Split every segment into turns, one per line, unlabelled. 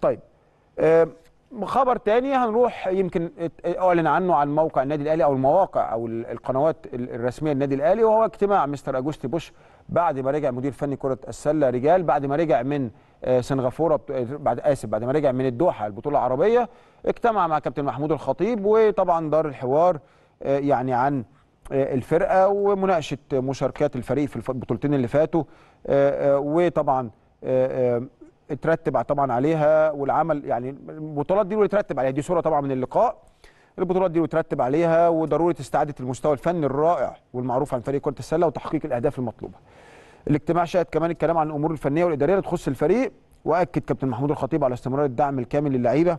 طيب آه، خبر تاني هنروح يمكن اعلن عنه عن موقع النادي الاهلي او المواقع او القنوات الرسميه للنادي الاهلي وهو اجتماع مستر اجوستي بوش بعد ما رجع مدير فني كره السله رجال بعد ما رجع من آه، سنغافوره آه، بعد اسف بعد ما رجع من الدوحه البطوله العربيه اجتمع مع كابتن محمود الخطيب وطبعا دار الحوار يعني عن الفرقه ومناقشه مشاركات الفريق في البطولتين اللي فاتوا وطبعا اترتب طبعا عليها والعمل يعني البطولات دي اللي اترتب عليها دي صوره طبعا من اللقاء البطولات دي وترتب عليها وضروره استعاده المستوى الفني الرائع والمعروف عن فريق كره السله وتحقيق الاهداف المطلوبه. الاجتماع شهد كمان الكلام عن الامور الفنيه والاداريه اللي تخص الفريق واكد كابتن محمود الخطيب على استمرار الدعم الكامل للعيبه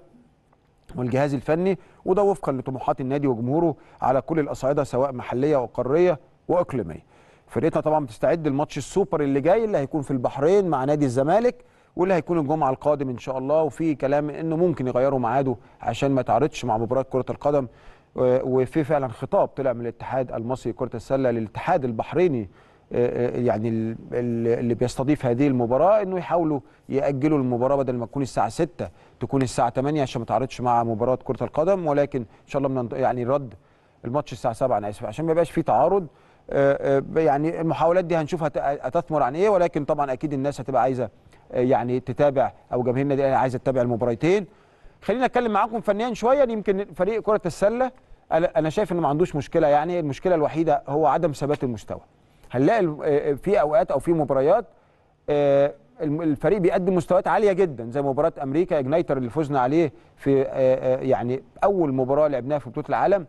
والجهاز الفني وده وفقا لطموحات النادي وجمهوره على كل الاصعده سواء محليه وقاريه واقليميه. فرقتنا طبعا بتستعد لماتش السوبر اللي جاي اللي هيكون في البحرين مع نادي الزمالك واللي هيكون الجمعه القادم ان شاء الله وفي كلام انه ممكن يغيروا ميعاده عشان ما يتعارضش مع مباراه كره القدم وفي فعلا خطاب طلع من الاتحاد المصري لكره السله للاتحاد البحريني آه، آه، يعني اللي بيستضيف هذه المباراه انه يحاولوا ياجلوا المباراه بدل ما تكون الساعه 6 تكون الساعه 8 عشان ما تعرضش مع مباراه كره القدم ولكن ان شاء الله من يعني رد الماتش الساعه 7 انا اسف عشان ما يبقاش في تعارض آه، يعني المحاولات دي هنشوف هتثمر عن ايه ولكن طبعا اكيد الناس هتبقى عايزه آه، يعني تتابع او جماهير النادي الاهلي عايزه تتابع المباريتين خلينا اتكلم معاكم فنيا شويه يمكن فريق كره السله انا شايف انه ما عندوش مشكله يعني المشكله الوحيده هو عدم ثبات المستوى هنلاقي آه، آه، في اوقات او في مباريات الفريق بيقدم مستويات عاليه جدا زي مباراه امريكا اجنايتر اللي فزنا عليه في يعني اول مباراه لعبناها في بطوله العالم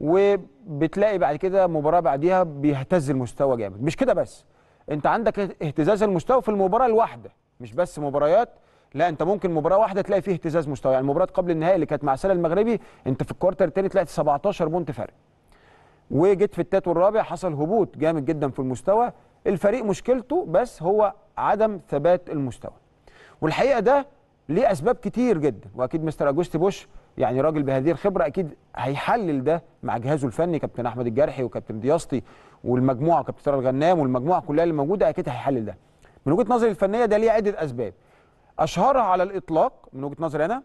وبتلاقي بعد كده مباراه بعديها بيهتز المستوى جامد مش كده بس انت عندك اهتزاز المستوى في المباراه الواحده مش بس مباريات لا انت ممكن مباراه واحده تلاقي فيه اهتزاز مستوى يعني مباراه قبل النهائي اللي كانت مع سلا المغربي انت في الكوارتر الثاني طلعت 17 بونت فرق وجيت في التات والرابع حصل هبوط جامد جدا في المستوى الفريق مشكلته بس هو عدم ثبات المستوى والحقيقه ده ليه اسباب كتير جدا واكيد مستر اجوستي بوش يعني راجل بهذه الخبره اكيد هيحلل ده مع جهازه الفني كابتن احمد الجرحي وكابتن دياسطي والمجموعه كابتن طارق الغنام والمجموعه كلها اللي موجوده اكيد هيحلل ده من وجهه نظري الفنيه ده ليه عده اسباب اشهرها على الاطلاق من وجهه نظري انا